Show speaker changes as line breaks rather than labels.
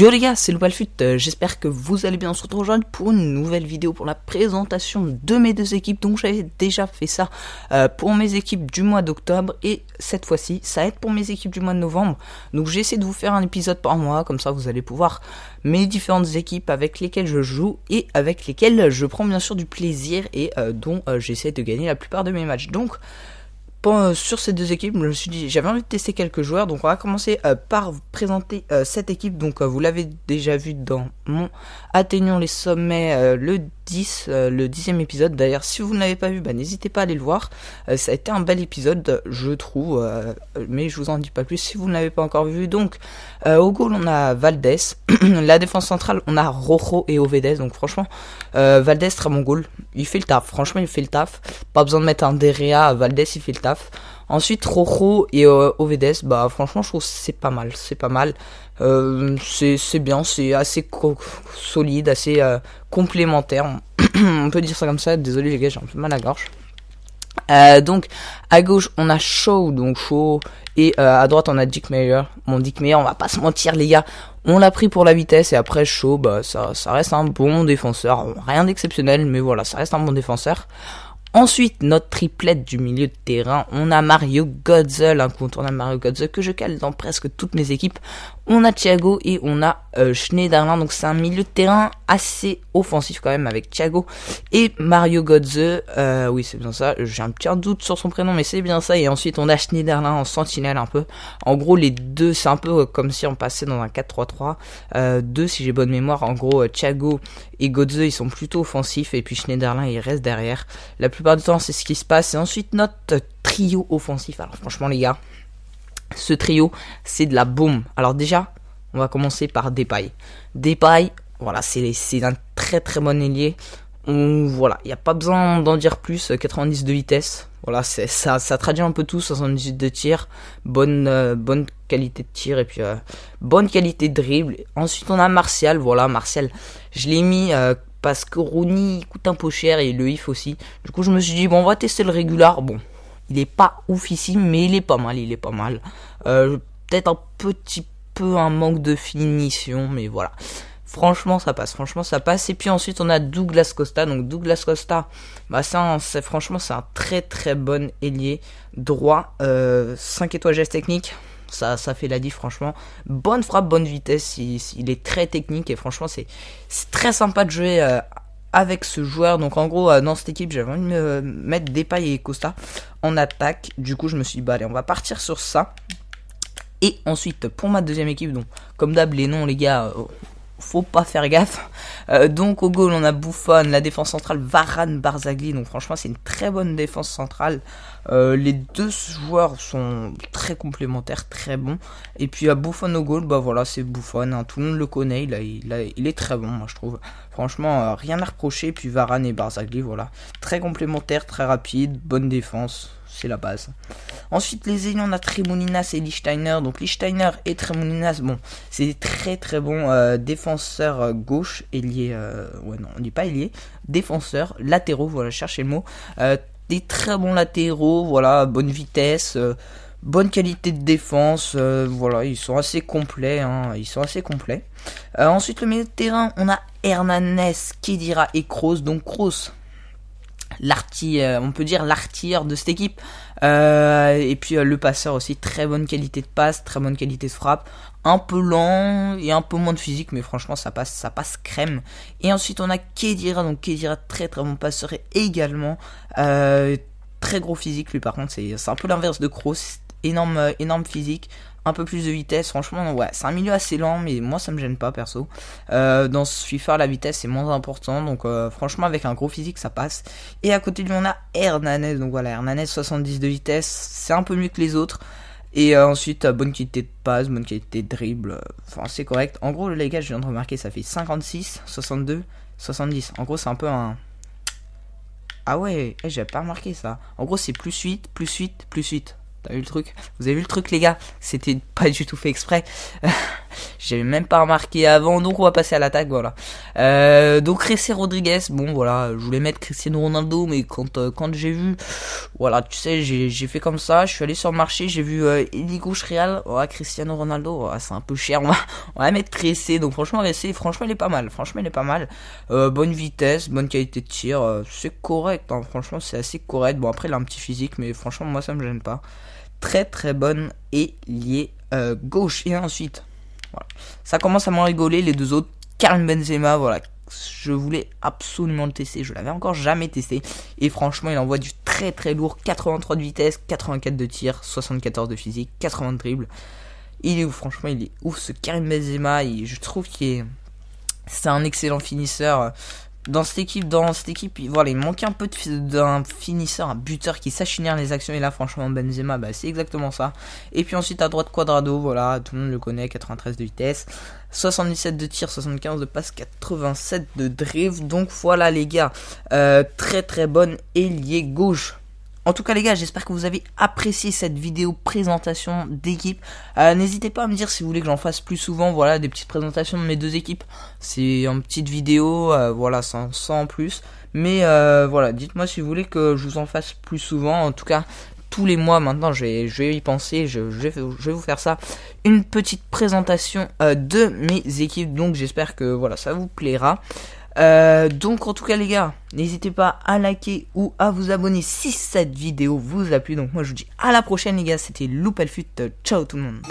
Yo les gars, c'est le euh, j'espère que vous allez bien, on se retrouve aujourd'hui pour une nouvelle vidéo pour la présentation de mes deux équipes, donc j'avais déjà fait ça euh, pour mes équipes du mois d'octobre, et cette fois-ci, ça va être pour mes équipes du mois de novembre, donc j'essaie de vous faire un épisode par mois, comme ça vous allez pouvoir mes différentes équipes avec lesquelles je joue, et avec lesquelles je prends bien sûr du plaisir, et euh, dont j'essaie de gagner la plupart de mes matchs, donc... Euh, sur ces deux équipes, je suis dit j'avais envie de tester quelques joueurs, donc on va commencer euh, par vous présenter euh, cette équipe. Donc vous l'avez déjà vu dans mon atteignons les sommets le 10, euh, le dixième épisode. D'ailleurs, si vous ne l'avez pas vu, bah, n'hésitez pas à aller le voir. Euh, ça a été un bel épisode, je trouve, euh, mais je vous en dis pas plus si vous ne l'avez pas encore vu. Donc, au goal, on a Valdez. la défense centrale, on a Rojo et Ovedes. Donc, franchement, Valdez très mon goal. Il fait le taf. Franchement, il fait le taf. Pas besoin de mettre un à Valdès il fait le taf. Ensuite, Rojo et OVDS, euh, Ovedes, bah franchement, je trouve c'est pas mal, c'est pas mal. Euh, c'est bien, c'est assez solide, assez euh, complémentaire. on peut dire ça comme ça. Désolé les gars, j'ai un peu mal à la gorge. Euh, donc à gauche on a Shaw donc Shaw et à droite on a Dick Meyer. Mon Dick Meyer on va pas se mentir les gars, on l'a pris pour la vitesse et après Shaw bah ça, ça reste un bon défenseur, rien d'exceptionnel mais voilà ça reste un bon défenseur. Ensuite, notre triplette du milieu de terrain, on a Mario Godzel, incontournable Mario Godze que je cale dans presque toutes mes équipes. On a Thiago et on a euh, Schneiderlin, donc c'est un milieu de terrain assez offensif quand même avec Thiago et Mario Godze. Euh, oui, c'est bien ça, j'ai un petit doute sur son prénom, mais c'est bien ça. Et ensuite, on a Schneiderlin en sentinelle un peu. En gros, les deux, c'est un peu euh, comme si on passait dans un 4-3-3. deux, si j'ai bonne mémoire, en gros, Thiago et Godze ils sont plutôt offensifs et puis Schneiderlin, il reste derrière. La plupart du temps, c'est ce qui se passe. Et ensuite, notre trio offensif. Alors, franchement, les gars, ce trio, c'est de la bombe. Alors, déjà, on va commencer par des Depay, voilà, c'est un très très bon ailier. voilà, il n'y a pas besoin d'en dire plus. 90 euh, de vitesse, voilà, ça, ça traduit un peu tout. 78 de tir, bonne, euh, bonne qualité de tir et puis euh, bonne qualité de dribble. Ensuite, on a Martial. Voilà, Martial, je l'ai mis parce que Rooney coûte un peu cher et le IF aussi. Du coup, je me suis dit, bon, on va tester le régular. Bon, il est pas ici, mais il est pas mal, il est pas mal. Euh, peut-être un petit peu un manque de finition, mais voilà. Franchement, ça passe. Franchement, ça passe. Et puis ensuite, on a Douglas Costa. Donc Douglas Costa, bah c'est franchement, c'est un très très bon ailier droit. 5 euh, étoiles gestes techniques ça, fait la vie franchement. Bonne frappe, bonne vitesse, il, est très technique et franchement, c'est très sympa de jouer euh, avec ce joueur. Donc en gros, euh, dans cette équipe, j'avais envie de me mettre Depay et Costa en attaque. Du coup, je me suis dit, bah allez, on va partir sur ça. Et ensuite, pour ma deuxième équipe, donc comme d'hab, les noms, les gars, euh, faut pas faire gaffe. Euh, donc au goal, on a Bouffon, la défense centrale Varane, Barzagli. Donc franchement, c'est une très bonne défense centrale. Euh, les deux joueurs sont très complémentaires, très bons. Et puis à Bouffon au goal, bah voilà, c'est Bouffon, hein. tout le monde le connaît. Il, il, est très bon, moi je trouve. Franchement, euh, rien à reprocher. Puis Varane et Barzagli, voilà, très complémentaires, très rapides, bonne défense c'est la base. Ensuite, les ailiers, on a Tremoninas et Lichtsteiner. Donc, Lichtsteiner et Tremoninas bon, c'est des très très bons euh, défenseurs euh, gauche, ailier, euh, ouais, non, on dit pas ailier, défenseurs latéraux, voilà, cherchez le mot. des très bons latéraux, voilà, bonne vitesse bonne qualité de défense, voilà, ils sont assez complets, hein, ils sont assez complets. ensuite, le milieu de terrain, on a Hernanes, Kedira et Kroos. Donc Kroos, l'artilleur, on peut dire l'artilleur de cette équipe. Euh, et puis euh, le passeur aussi, très bonne qualité de passe, très bonne qualité de frappe un peu lent et un peu moins de physique, mais franchement ça passe, ça passe crème. Et ensuite on a Kedira, donc Kedira très très bon passeur également. Euh, très gros physique lui par contre, c'est un peu l'inverse de Kroos, énorme, euh, énorme physique, un peu plus de vitesse. Franchement, ouais, c'est un milieu assez lent, mais moi ça me gêne pas perso. Euh, dans ce FIFA, la vitesse est moins important, donc euh, franchement, avec un gros physique, ça passe. Et à côté de lui, on a Hernanès. donc voilà, Hernanès, 70 de vitesse, c'est un peu mieux que les autres. Et ensuite, bonne qualité de passe, bonne qualité de dribble, enfin c'est correct. En gros, les gars, je viens de remarquer, ça fait 56, 62, 70. En gros, c'est un peu un. Ah ouais, eh, j'avais pas remarqué ça. En gros, c'est plus 8, plus 8, plus 8. T'as vu le truc Vous avez vu le truc, les gars C'était pas du tout fait exprès. J'avais même pas remarqué avant, donc on va passer à l'attaque, voilà. Euh, donc Ressé Rodriguez, bon voilà, je voulais mettre Cristiano Ronaldo, mais quand, euh, quand j'ai vu, voilà, tu sais, j'ai fait comme ça, je suis allé sur le marché, j'ai vu Elie euh, Gauche Real, Cristiano Ronaldo, c'est un peu cher, on va, mettre Ressé, donc franchement Ressé, franchement il est pas mal, franchement il est pas mal. bonne vitesse, bonne qualité de tir, c'est correct, hein, franchement c'est assez correct. Bon après il a un petit physique, mais franchement moi ça me gêne pas très très bonne et gauche. Et ensuite, ça commence à m'en rigoler, les deux autres. Karim Benzema, voilà. Je voulais absolument le tester, je l'avais encore jamais testé. Et franchement, il envoie du très très lourd 83 de vitesse, 84 de tir, 74 de physique, 80 de dribble. Il est ouf, franchement, il est ouf ce Karim Benzema. Et je trouve qu'il est. C'est un excellent finisseur dans cette équipe, dans cette équipe, voilà, il manquait un peu d'un finisseur, un buteur qui s'achinère les actions. Et là, franchement, Benzema, bah, c'est exactement ça. Et puis ensuite, à droite, Quadrado, voilà, tout le monde le connaît, 93 de vitesse, 77 de tir, 75 de passe, 87 de drive. Donc voilà, les gars, euh, très très bonne ailier gauche. En tout cas les gars, j'espère que vous avez apprécié cette vidéo présentation d'équipe. Euh, n'hésitez pas à me dire si vous voulez que j'en fasse plus souvent, voilà, des petites présentations de mes deux équipes. C'est en petite vidéo, euh, voilà, sans, plus. Mais euh, voilà, dites-moi si vous voulez que je vous en fasse plus souvent. En tout cas, tous les mois maintenant, je vais, y penser, je, vais, je, vais, vous faire ça. Une petite présentation de mes équipes, donc j'espère que voilà, ça vous plaira. Euh, donc en tout cas les gars, n'hésitez pas à liker ou à vous abonner si cette vidéo vous a plu. Donc moi je vous dis à la prochaine les gars, c'était Loupelfut, ciao tout le monde.